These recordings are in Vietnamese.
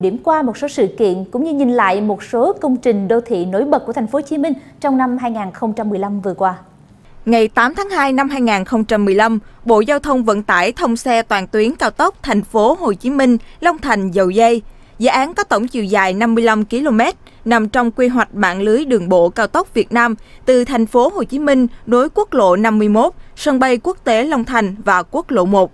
điểm qua một số sự kiện cũng như nhìn lại một số công trình đô thị nổi bật của thành phố Hồ Chí Minh trong năm 2015 vừa qua. Ngày 8 tháng 2 năm 2015, Bộ Giao thông Vận tải thông xe toàn tuyến cao tốc thành phố Hồ Chí Minh Long Thành Dầu Dây. Dự án có tổng chiều dài 55 km, nằm trong quy hoạch mạng lưới đường bộ cao tốc Việt Nam từ thành phố Hồ Chí Minh nối quốc lộ 51, sân bay quốc tế Long Thành và quốc lộ 1.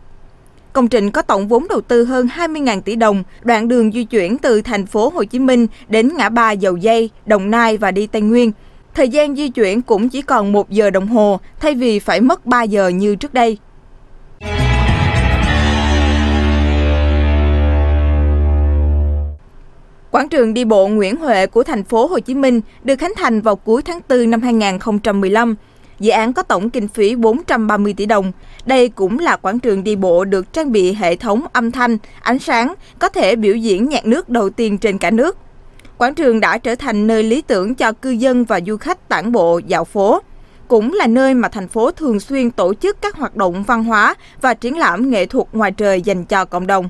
Công trình có tổng vốn đầu tư hơn 20.000 tỷ đồng, đoạn đường di chuyển từ thành phố Hồ Chí Minh đến ngã ba Dầu Dây, Đồng Nai và đi Tây Nguyên. Thời gian di chuyển cũng chỉ còn 1 giờ đồng hồ thay vì phải mất 3 giờ như trước đây. Quảng trường đi bộ Nguyễn Huệ của thành phố Hồ Chí Minh được khánh thành vào cuối tháng 4 năm 2015. Dự án có tổng kinh phí 430 tỷ đồng. Đây cũng là quảng trường đi bộ được trang bị hệ thống âm thanh, ánh sáng, có thể biểu diễn nhạc nước đầu tiên trên cả nước. Quảng trường đã trở thành nơi lý tưởng cho cư dân và du khách tản bộ, dạo phố. Cũng là nơi mà thành phố thường xuyên tổ chức các hoạt động văn hóa và triển lãm nghệ thuật ngoài trời dành cho cộng đồng.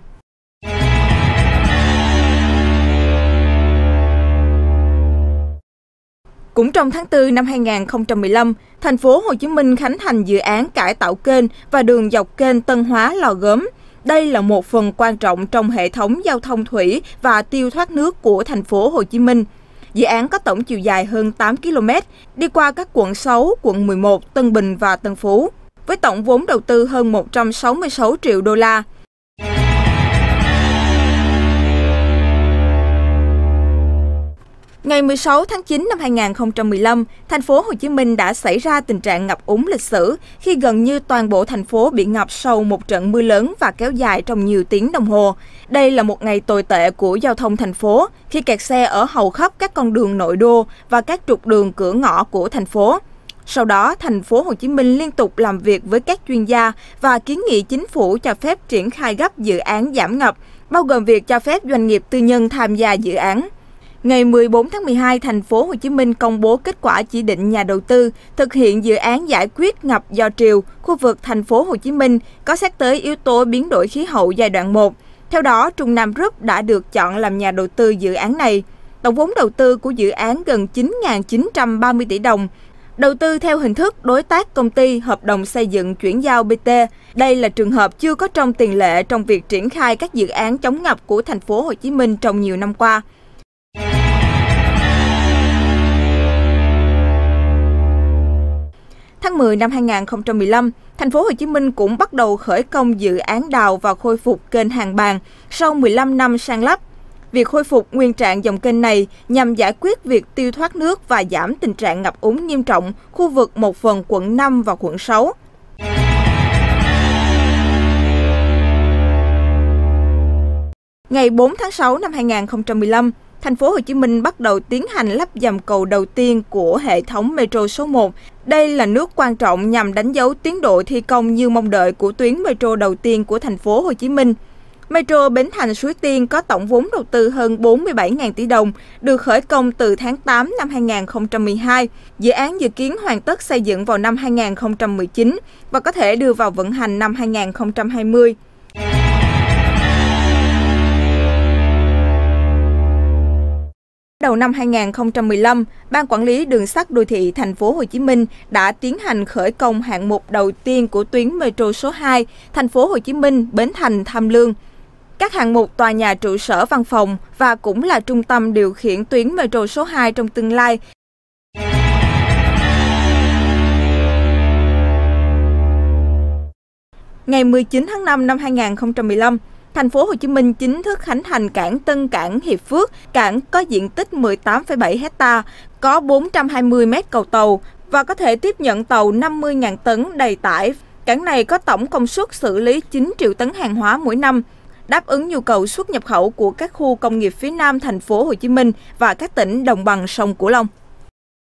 Cũng trong tháng 4 năm 2015, thành phố Hồ Chí Minh khánh thành dự án cải tạo kênh và đường dọc kênh Tân Hóa Lò Gốm. Đây là một phần quan trọng trong hệ thống giao thông thủy và tiêu thoát nước của thành phố Hồ Chí Minh. Dự án có tổng chiều dài hơn 8 km, đi qua các quận 6, quận 11, Tân Bình và Tân Phú. Với tổng vốn đầu tư hơn 166 triệu đô la, Ngày 16 tháng 9 năm 2015, thành phố Hồ Chí Minh đã xảy ra tình trạng ngập úng lịch sử khi gần như toàn bộ thành phố bị ngập sâu một trận mưa lớn và kéo dài trong nhiều tiếng đồng hồ. Đây là một ngày tồi tệ của giao thông thành phố khi kẹt xe ở hầu khắp các con đường nội đô và các trục đường cửa ngõ của thành phố. Sau đó, thành phố Hồ Chí Minh liên tục làm việc với các chuyên gia và kiến nghị chính phủ cho phép triển khai gấp dự án giảm ngập, bao gồm việc cho phép doanh nghiệp tư nhân tham gia dự án. Ngày 14 tháng 12, thành phố Hồ Chí Minh công bố kết quả chỉ định nhà đầu tư thực hiện dự án giải quyết ngập do triều khu vực thành phố Hồ Chí Minh có xét tới yếu tố biến đổi khí hậu giai đoạn 1. Theo đó, Trung Nam Group đã được chọn làm nhà đầu tư dự án này. Tổng vốn đầu tư của dự án gần 9.930 tỷ đồng, đầu tư theo hình thức đối tác công ty hợp đồng xây dựng chuyển giao BT. Đây là trường hợp chưa có trong tiền lệ trong việc triển khai các dự án chống ngập của thành phố Hồ Chí Minh trong nhiều năm qua. Tháng 10 năm 2015, thành phố Hồ Chí Minh cũng bắt đầu khởi công dự án đào và khôi phục kênh Hàng Bàn sau 15 năm sang lắp. Việc khôi phục nguyên trạng dòng kênh này nhằm giải quyết việc tiêu thoát nước và giảm tình trạng ngập úng nghiêm trọng khu vực một phần quận 5 và quận 6. Ngày 4 tháng 6 năm 2015, thành phố Hồ Chí Minh bắt đầu tiến hành lắp dầm cầu đầu tiên của hệ thống metro số 1. Đây là nước quan trọng nhằm đánh dấu tiến độ thi công như mong đợi của tuyến metro đầu tiên của thành phố Hồ Chí Minh. Metro Bến Thành Suối Tiên có tổng vốn đầu tư hơn 47.000 tỷ đồng, được khởi công từ tháng 8 năm 2012. Dự án dự kiến hoàn tất xây dựng vào năm 2019 và có thể đưa vào vận hành năm 2020. năm 2015, Ban Quản lý Đường sắt Đô thị Thành phố Hồ Chí Minh đã tiến hành khởi công hạng mục đầu tiên của tuyến metro số 2 Thành phố Hồ Chí Minh Bến Thành Tham Lương. Các hạng mục tòa nhà trụ sở văn phòng và cũng là trung tâm điều khiển tuyến metro số 2 trong tương lai ngày 19 tháng 5 năm 2015, Thành phố Hồ Chí Minh chính thức khánh thành cảng Tân Cảng Hiệp Phước, cảng có diện tích 18,7 ha, có 420 mét cầu tàu và có thể tiếp nhận tàu 50.000 tấn đầy tải. Cảng này có tổng công suất xử lý 9 triệu tấn hàng hóa mỗi năm, đáp ứng nhu cầu xuất nhập khẩu của các khu công nghiệp phía Nam thành phố Hồ Chí Minh và các tỉnh đồng bằng sông Cửu Long.